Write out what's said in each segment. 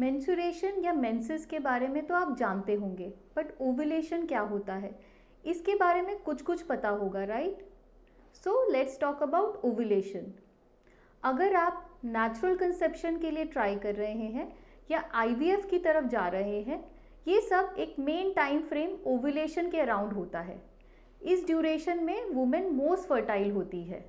mensuration या menses के बारे में तो आप जानते होंगे बट ओवुलेशन क्या होता है इसके बारे में कुछ कुछ पता होगा right so let's talk about ovulation अगर आप नेचुरल कंसेप्शन के लिए ट्राई कर रहे हैं या आई की तरफ जा रहे हैं ये सब एक मेन टाइम फ्रेम ओवुलेशन के अराउंड होता है इस ड्यूरेशन में वुमेन मोस्ट फर्टाइल होती है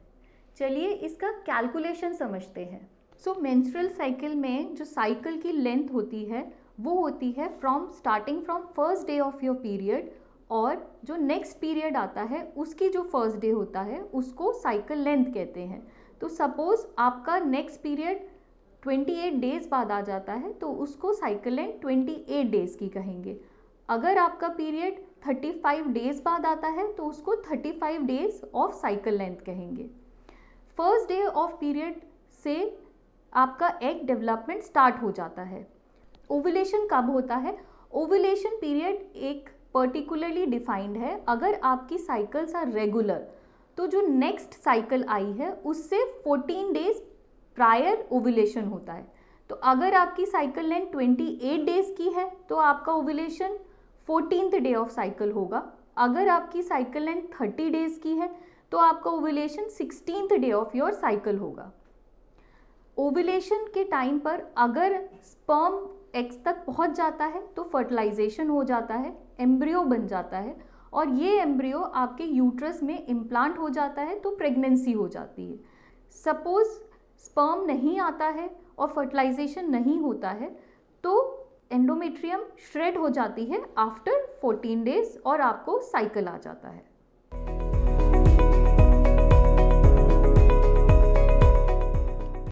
चलिए इसका कैलकुलेशन समझते हैं सो मेंस्ट्रुअल साइकिल में जो साइकिल की लेंथ होती है वो होती है from starting from first day of your period और जो नेक्स्ट पीरियड आता है उसकी जो फर्स्ट डे होता है उसको साइकिल लेंथ कहते हैं तो सपोज़ आपका नेक्स्ट पीरियड 28 डेज़ बाद आ जाता है तो उसको साइकिल लेंथ 28 डेज़ की कहेंगे अगर आपका पीरियड 35 डेज़ बाद आता है तो उसको 35 डेज़ ऑफ साइकिल लेंथ कहेंगे फर्स्ट डे ऑफ पीरियड से आपका एग डेवलपमेंट स्टार्ट हो जाता है ओविलेशन कब होता है ओविलेशन पीरियड एक पर्टिकुलरली डिफाइंड है अगर आपकी साइकिल्स आर रेगुलर तो जो नेक्स्ट साइकिल आई है उससे 14 डेज प्रायर ओविलेशन होता है तो अगर आपकी साइकिल लेंथ 28 डेज की है तो आपका ovulation fourteenth day of cycle होगा अगर आपकी साइकिल लेंथ 30 डेज की है तो आपका ovulation sixteenth day of your cycle होगा ओविलेशन के टाइम पर अगर स्पर्म एक्स तक पहुंच जाता है तो फर्टिलाइजेशन हो जाता है एम्ब्रियो बन जाता है और ये एम्ब्रियो आपके यूट्रस में इम्प्लांट हो जाता है तो प्रेगनेंसी हो जाती है सपोज़ स्पर्म नहीं आता है और फर्टिलाइजेशन नहीं होता है तो एंडोमेट्रियम श्रेड हो जाती है आफ्टर 14 डेज और आपको साइकिल आ जाता है